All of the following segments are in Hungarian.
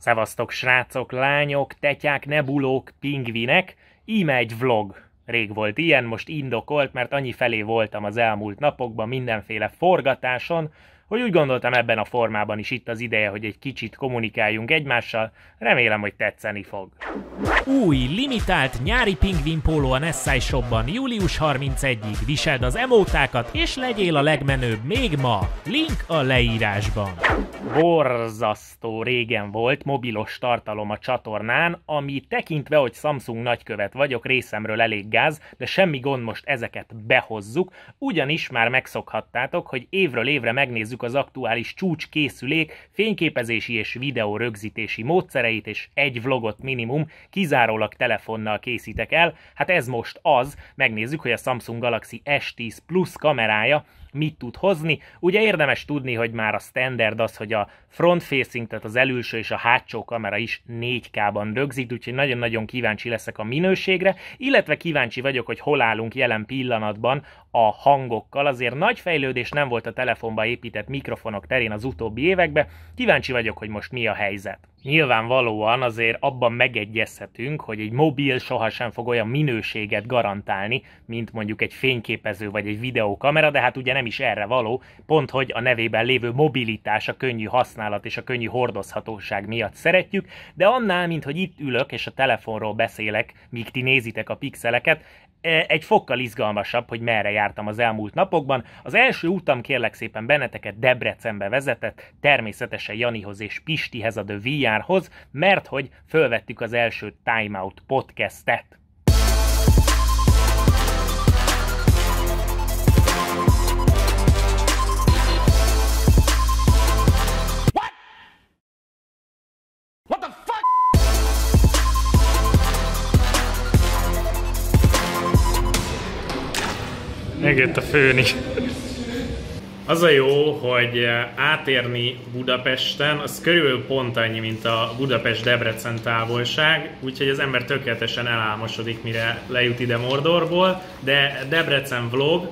Szevasztok srácok, lányok, tetyák, nebulók, pingvinek, íme egy vlog. Rég volt ilyen, most indokolt, mert annyi felé voltam az elmúlt napokban mindenféle forgatáson, hogy úgy gondoltam ebben a formában is itt az ideje, hogy egy kicsit kommunikáljunk egymással, remélem, hogy tetszeni fog. Új, limitált nyári pingvin póló a Nessai Shopban július 31-ig. Viseld az emótákat és legyél a legmenőbb még ma. Link a leírásban. Borzasztó régen volt mobilos tartalom a csatornán, ami tekintve, hogy Samsung nagykövet vagyok, részemről elég gáz, de semmi gond most ezeket behozzuk, ugyanis már megszokhattátok, hogy évről évre megnézzük az aktuális csúcskészülék, fényképezési és videó rögzítési módszereit, és egy vlogot minimum, kizárólag kizárólag telefonnal készítek el, hát ez most az, megnézzük, hogy a Samsung Galaxy S10 Plus kamerája mit tud hozni. Ugye érdemes tudni, hogy már a standard az, hogy a front facing, tehát az előső és a hátsó kamera is 4K-ban rögzít, úgyhogy nagyon-nagyon kíváncsi leszek a minőségre, illetve kíváncsi vagyok, hogy hol állunk jelen pillanatban a hangokkal. Azért nagy fejlődés nem volt a telefonba épített mikrofonok terén az utóbbi években. Kíváncsi vagyok, hogy most mi a helyzet. Nyilvánvalóan azért abban megegyezhetünk, hogy egy mobil sohasem fog olyan minőséget garantálni, mint mondjuk egy fényképező vagy egy videókamera, de hát ugye nem is erre való, pont hogy a nevében lévő mobilitás, a könnyű használat és a könnyű hordozhatóság miatt szeretjük, de annál, mint hogy itt ülök és a telefonról beszélek, míg ti nézitek a pixeleket, e, egy fokkal izgalmasabb, hogy merre jártam az elmúlt napokban. Az első utam kérlek szépen benneteket Debrecenbe vezetett, természetesen Janihoz és Pistihez, a The VR-hoz, mert hogy fölvettük az első Time Out podcastet. megjött a főni. Az a jó, hogy eh, átérni Budapesten, az körülbelül pont annyi, mint a Budapest-Debrecen távolság, úgyhogy az ember tökéletesen elálmosodik, mire lejut ide Mordorból, de Debrecen vlog,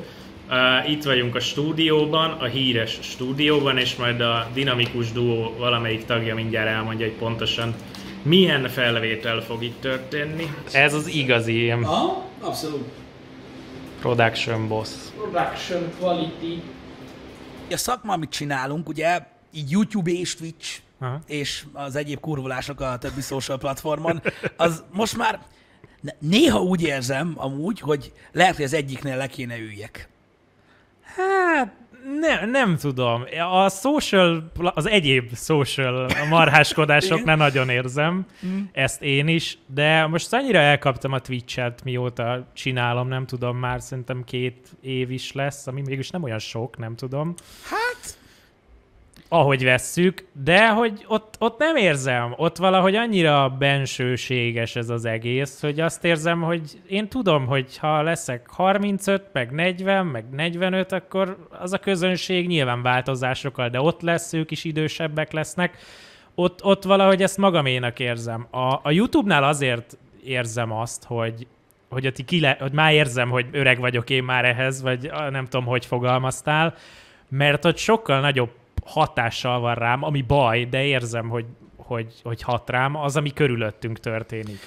eh, itt vagyunk a stúdióban, a híres stúdióban, és majd a dinamikus duó valamelyik tagja mindjárt elmondja, hogy pontosan milyen felvétel fog itt történni. Ez az igazi Aha, abszolút. Production boss. Production quality. A szakma, amit csinálunk, ugye így YouTube és Twitch, Aha. és az egyéb kurvulások a többi social platformon, az most már néha úgy érzem amúgy, hogy lehet, hogy az egyiknél le kéne üljek. Hát, ne, nem tudom. A social, az egyéb social marháskodásoknál nagyon érzem mm. ezt én is, de most annyira elkaptam a Twitch-et, mióta csinálom, nem tudom, már szerintem két év is lesz, ami mégis nem olyan sok, nem tudom. Hát, ahogy vesszük, de hogy ott, ott nem érzem, ott valahogy annyira bensőséges ez az egész, hogy azt érzem, hogy én tudom, hogy ha leszek 35, meg 40, meg 45, akkor az a közönség nyilván változásokkal, de ott lesz, ők is idősebbek lesznek, ott, ott valahogy ezt magaménak érzem. A, a YouTube-nál azért érzem azt, hogy, hogy, a ti kile, hogy már érzem, hogy öreg vagyok én már ehhez, vagy nem tudom, hogy fogalmaztál, mert ott sokkal nagyobb hatással van rám, ami baj, de érzem, hogy hogy, hogy hat rám, az, ami körülöttünk történik.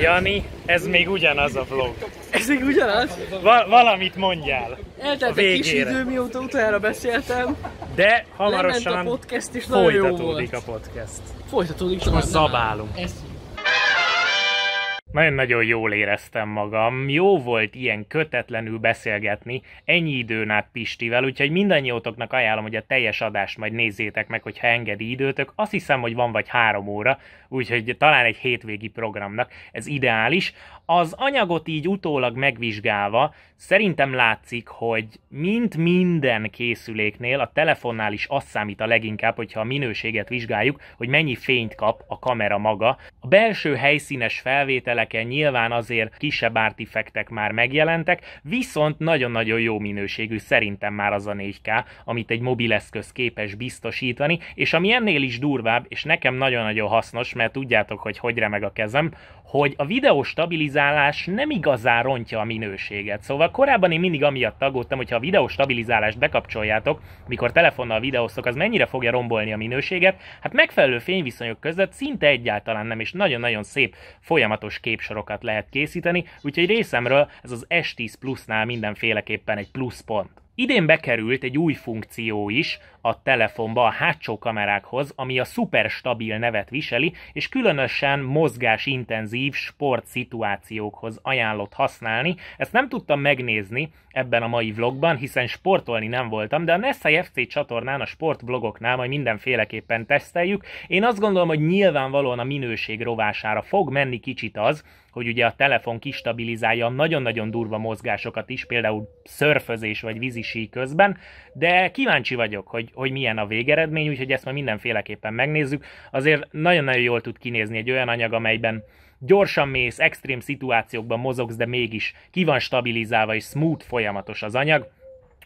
Jani, ez még ugyanaz a vlog. Ez még ugyanaz? Va- valamit mondjál. Eltelt egy kis idő, mióta utoljára beszéltem. De hamarosan a podcast is folytatódik jó volt. a podcast. Folytatódik. És most zabálunk. Ez nagyon-nagyon jól éreztem magam. Jó volt ilyen kötetlenül beszélgetni ennyi időn át Pistivel, úgyhogy mindannyiótoknak ajánlom, hogy a teljes adást majd nézzétek meg, hogyha engedi időtök. Azt hiszem, hogy van vagy három óra, úgyhogy talán egy hétvégi programnak ez ideális. Az anyagot így utólag megvizsgálva szerintem látszik, hogy mint minden készüléknél a telefonnál is azt számít a leginkább, hogyha a minőséget vizsgáljuk, hogy mennyi fényt kap a kamera maga. A belső helyszínes felvételeken nyilván azért kisebb artifektek már megjelentek, viszont nagyon-nagyon jó minőségű szerintem már az a 4K, amit egy mobileszköz képes biztosítani, és ami ennél is durvább, és nekem nagyon-nagyon hasznos, mert tudjátok, hogy hogy remeg a kezem, hogy a videó stabilizáció stabilizálás nem igazán rontja a minőséget. Szóval korábban én mindig amiatt aggódtam, hogyha a videó stabilizálást bekapcsoljátok, mikor telefonnal videóztok, az mennyire fogja rombolni a minőséget. Hát megfelelő fényviszonyok között szinte egyáltalán nem, és nagyon-nagyon szép folyamatos képsorokat lehet készíteni, úgyhogy részemről ez az S10 Plusnál mindenféleképpen egy plusz pont. Idén bekerült egy új funkció is, a telefonba a hátsó kamerákhoz, ami a stabil nevet viseli, és különösen mozgásintenzív sportszituációkhoz ajánlott használni. Ezt nem tudtam megnézni ebben a mai vlogban, hiszen sportolni nem voltam, de a Nessa FC csatornán, a sportvlogoknál majd mindenféleképpen teszteljük. Én azt gondolom, hogy nyilvánvalóan a minőség rovására fog menni kicsit az, hogy ugye a telefon kistabilizálja a nagyon-nagyon durva mozgásokat is, például szörfözés vagy vízisíj közben, de kíváncsi vagyok, hogy hogy, hogy milyen a végeredmény, úgyhogy ezt majd mindenféleképpen megnézzük. Azért nagyon-nagyon jól tud kinézni egy olyan anyag, amelyben gyorsan mész, extrém szituációkban mozogsz, de mégis ki van stabilizálva és smooth folyamatos az anyag.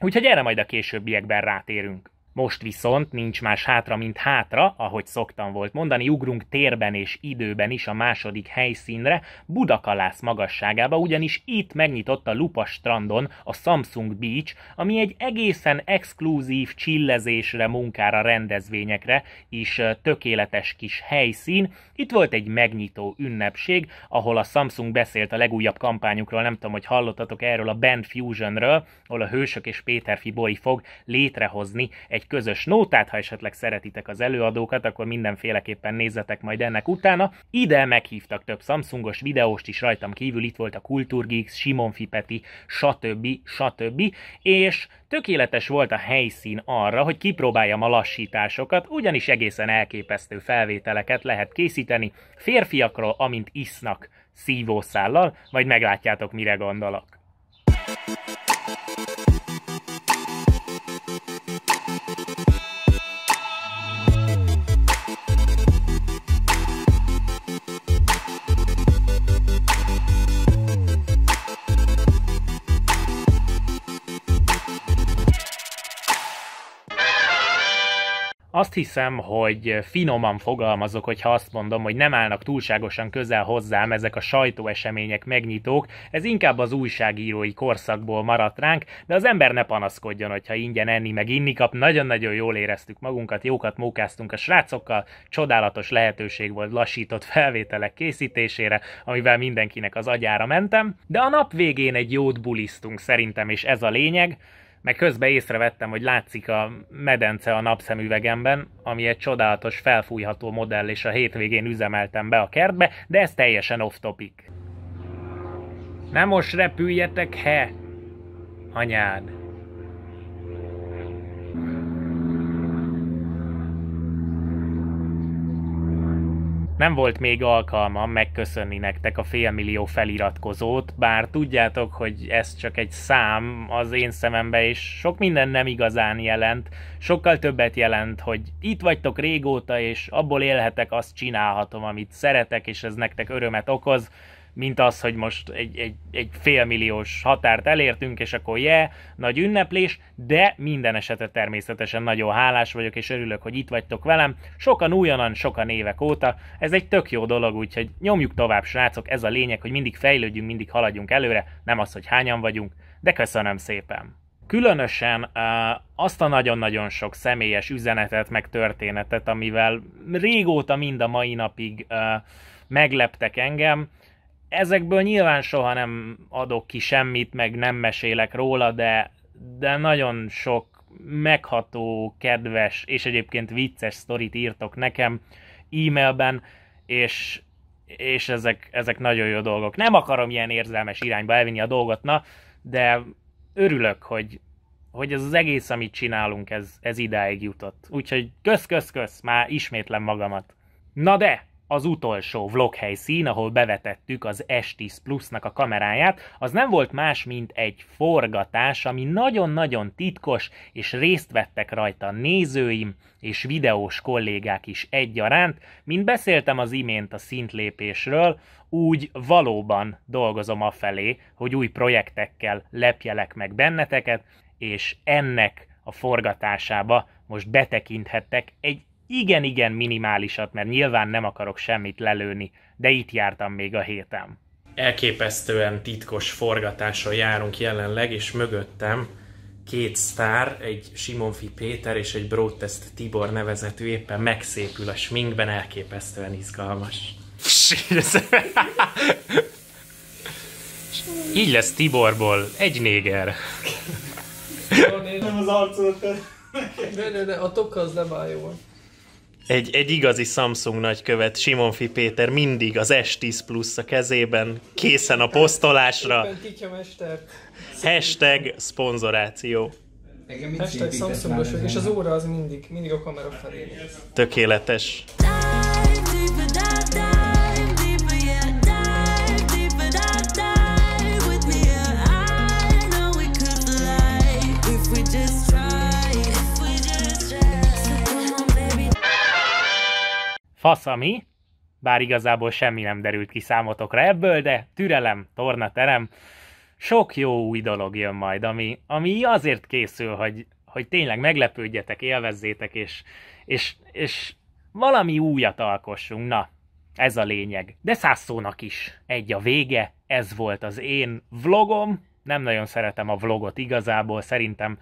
Úgyhogy erre majd a későbbiekben rátérünk. Most viszont nincs más hátra, mint hátra, ahogy szoktam volt mondani, ugrunk térben és időben is a második helyszínre, Budakalász magasságába, ugyanis itt megnyitotta Lupa strandon a Samsung Beach, ami egy egészen exkluzív csillezésre, munkára, rendezvényekre is tökéletes kis helyszín. Itt volt egy megnyitó ünnepség, ahol a Samsung beszélt a legújabb kampányukról, nem tudom, hogy hallottatok erről a Band Fusionről, ahol a Hősök és Péter Fiboy fog létrehozni egy egy közös nótát, ha esetleg szeretitek az előadókat, akkor mindenféleképpen nézzetek majd ennek utána. Ide meghívtak több Samsungos videóst is rajtam kívül, itt volt a Kulturgix Simon Fipeti, stb. stb. És tökéletes volt a helyszín arra, hogy kipróbáljam a lassításokat, ugyanis egészen elképesztő felvételeket lehet készíteni férfiakról, amint isznak szívószállal, majd meglátjátok, mire gondolok. Azt hiszem, hogy finoman fogalmazok, hogyha azt mondom, hogy nem állnak túlságosan közel hozzám ezek a sajtóesemények megnyitók, ez inkább az újságírói korszakból maradt ránk, de az ember ne panaszkodjon, hogyha ingyen enni meg inni kap, nagyon-nagyon jól éreztük magunkat, jókat mókáztunk a srácokkal, csodálatos lehetőség volt lassított felvételek készítésére, amivel mindenkinek az agyára mentem, de a nap végén egy jót bulisztunk szerintem, és ez a lényeg, meg közben észrevettem, hogy látszik a medence a napszemüvegemben, ami egy csodálatos felfújható modell, és a hétvégén üzemeltem be a kertbe, de ez teljesen off-topic. Nem most repüljetek, he! Anyád! Nem volt még alkalmam megköszönni nektek a félmillió feliratkozót, bár tudjátok, hogy ez csak egy szám az én szemembe, és sok minden nem igazán jelent. Sokkal többet jelent, hogy itt vagytok régóta, és abból élhetek, azt csinálhatom, amit szeretek, és ez nektek örömet okoz mint az, hogy most egy, egy, egy félmilliós határt elértünk, és akkor je, yeah, nagy ünneplés, de minden esetre természetesen nagyon hálás vagyok, és örülök, hogy itt vagytok velem, sokan újonnan, sokan évek óta, ez egy tök jó dolog, úgyhogy nyomjuk tovább, srácok, ez a lényeg, hogy mindig fejlődjünk, mindig haladjunk előre, nem az, hogy hányan vagyunk, de köszönöm szépen! Különösen uh, azt a nagyon-nagyon sok személyes üzenetet, meg történetet, amivel régóta mind a mai napig uh, megleptek engem, ezekből nyilván soha nem adok ki semmit, meg nem mesélek róla, de, de nagyon sok megható, kedves és egyébként vicces sztorit írtok nekem e-mailben, és, és ezek, ezek nagyon jó dolgok. Nem akarom ilyen érzelmes irányba elvinni a dolgot, na, de örülök, hogy, hogy ez az egész, amit csinálunk, ez, ez idáig jutott. Úgyhogy kösz, kösz, kösz, már ismétlem magamat. Na de, az utolsó vlog helyszín, ahol bevetettük az S10 Plus-nak a kameráját, az nem volt más, mint egy forgatás, ami nagyon-nagyon titkos, és részt vettek rajta nézőim és videós kollégák is egyaránt. Mint beszéltem az imént a szintlépésről, úgy valóban dolgozom afelé, hogy új projektekkel lepjelek meg benneteket, és ennek a forgatásába most betekinthettek egy igen-igen minimálisat, mert nyilván nem akarok semmit lelőni, de itt jártam még a héten. Elképesztően titkos forgatásra járunk jelenleg, és mögöttem két sztár, egy Simonfi Péter és egy Brotest Tibor nevezetű éppen megszépül a sminkben, elképesztően izgalmas. Így lesz Tiborból, egy néger. Nem az arcodat. Ne, ne, ne, a tokka az nem áll jól egy, egy igazi Samsung nagykövet, Simonfi Péter mindig az S10 plusz a kezében, készen a posztolásra. Hashtag szponzoráció. Hashtag Samsungos és az óra az mindig, mindig a kamera felé. Tökéletes. ami? bár igazából semmi nem derült ki számotokra ebből, de türelem, terem, sok jó új dolog jön majd, ami, ami azért készül, hogy, hogy tényleg meglepődjetek, élvezzétek, és, és, és valami újat alkossunk. Na, ez a lényeg. De száz szónak is egy a vége, ez volt az én vlogom. Nem nagyon szeretem a vlogot igazából, szerintem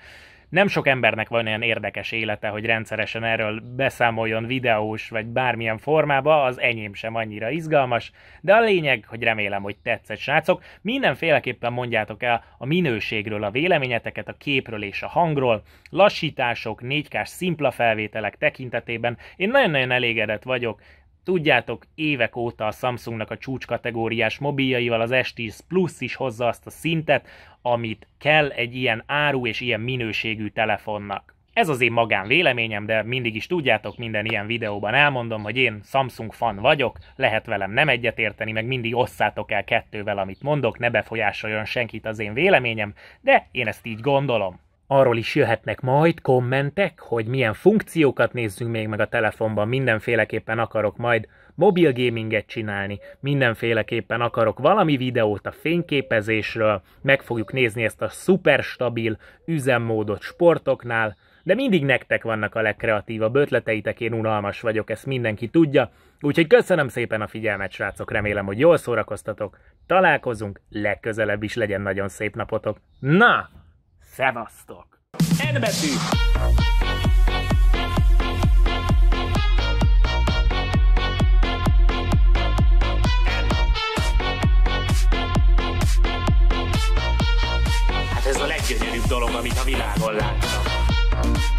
nem sok embernek van olyan érdekes élete, hogy rendszeresen erről beszámoljon videós vagy bármilyen formába, az enyém sem annyira izgalmas, de a lényeg, hogy remélem, hogy tetszett, srácok. Mindenféleképpen mondjátok el a minőségről a véleményeteket, a képről és a hangról, lassítások, 4 szimpla felvételek tekintetében. Én nagyon-nagyon elégedett vagyok, Tudjátok, évek óta a Samsungnak a csúcskategóriás mobiljaival az S10 Plus is hozza azt a szintet, amit kell egy ilyen áru és ilyen minőségű telefonnak. Ez az én magán véleményem, de mindig is tudjátok, minden ilyen videóban elmondom, hogy én Samsung fan vagyok, lehet velem nem egyetérteni, meg mindig osszátok el kettővel, amit mondok, ne befolyásoljon senkit az én véleményem, de én ezt így gondolom arról is jöhetnek majd kommentek, hogy milyen funkciókat nézzünk még meg a telefonban, mindenféleképpen akarok majd mobil gaminget csinálni, mindenféleképpen akarok valami videót a fényképezésről, meg fogjuk nézni ezt a szuper stabil üzemmódot sportoknál, de mindig nektek vannak a legkreatívabb ötleteitek, én unalmas vagyok, ezt mindenki tudja, úgyhogy köszönöm szépen a figyelmet, srácok, remélem, hogy jól szórakoztatok, találkozunk, legközelebb is legyen nagyon szép napotok. Na, Szevasztok! Enbetű! betű! Hát ez a leggyönyörűbb dolog, amit a világon láttam.